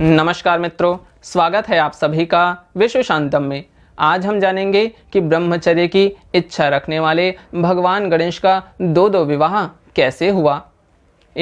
नमस्कार मित्रों स्वागत है आप सभी का विश्व शांतम में आज हम जानेंगे कि ब्रह्मचर्य की इच्छा रखने वाले भगवान गणेश का दो दो विवाह कैसे हुआ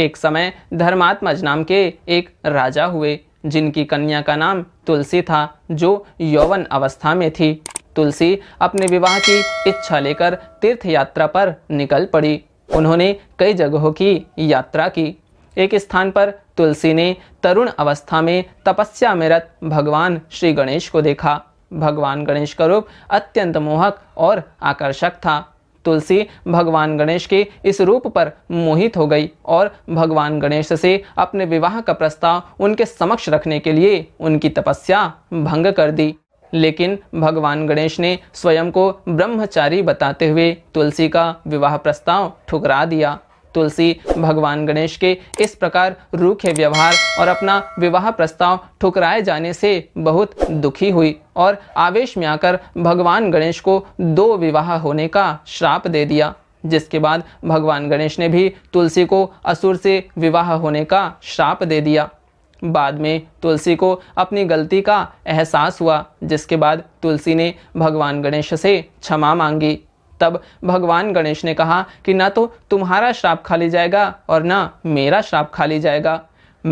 एक समय धर्मात्मज नाम के एक राजा हुए जिनकी कन्या का नाम तुलसी था जो यौवन अवस्था में थी तुलसी अपने विवाह की इच्छा लेकर तीर्थ यात्रा पर निकल पड़ी उन्होंने कई जगहों की यात्रा की एक स्थान पर तुलसी ने तरुण अवस्था में तपस्या में रत भगवान श्री गणेश को देखा भगवान गणेश का रूप अत्यंत मोहक और आकर्षक था तुलसी भगवान गणेश के इस रूप पर मोहित हो गई और भगवान गणेश से अपने विवाह का प्रस्ताव उनके समक्ष रखने के लिए उनकी तपस्या भंग कर दी लेकिन भगवान गणेश ने स्वयं को ब्रह्मचारी बताते हुए तुलसी का विवाह प्रस्ताव ठुकरा दिया तुलसी भगवान गणेश के इस प्रकार रूखे व्यवहार और अपना विवाह प्रस्ताव ठुकराए जाने से बहुत दुखी हुई और आवेश में आकर भगवान गणेश को दो विवाह होने का श्राप दे दिया जिसके बाद भगवान गणेश ने भी तुलसी को असुर से विवाह होने का श्राप दे दिया बाद में तुलसी को अपनी गलती का एहसास हुआ जिसके बाद तुलसी ने भगवान गणेश से क्षमा मांगी तब भगवान गणेश ने कहा कि ना तो तुम्हारा श्राप खाली जाएगा और ना मेरा श्राप खाली जाएगा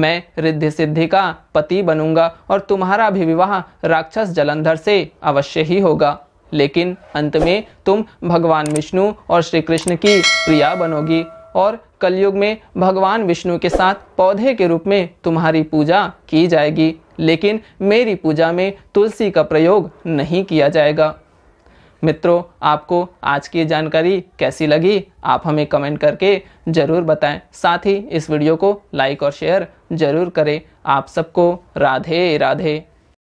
मैं रिद्धि सिद्धि का पति बनूंगा और तुम्हारा भी विवाह राक्षस जलंधर से अवश्य ही होगा लेकिन अंत में तुम भगवान विष्णु और श्री कृष्ण की प्रिया बनोगी और कलयुग में भगवान विष्णु के साथ पौधे के रूप में तुम्हारी पूजा की जाएगी लेकिन मेरी पूजा में तुलसी का प्रयोग नहीं किया जाएगा मित्रों आपको आज की जानकारी कैसी लगी आप हमें कमेंट करके ज़रूर बताएं साथ ही इस वीडियो को लाइक और शेयर ज़रूर करें आप सबको राधे राधे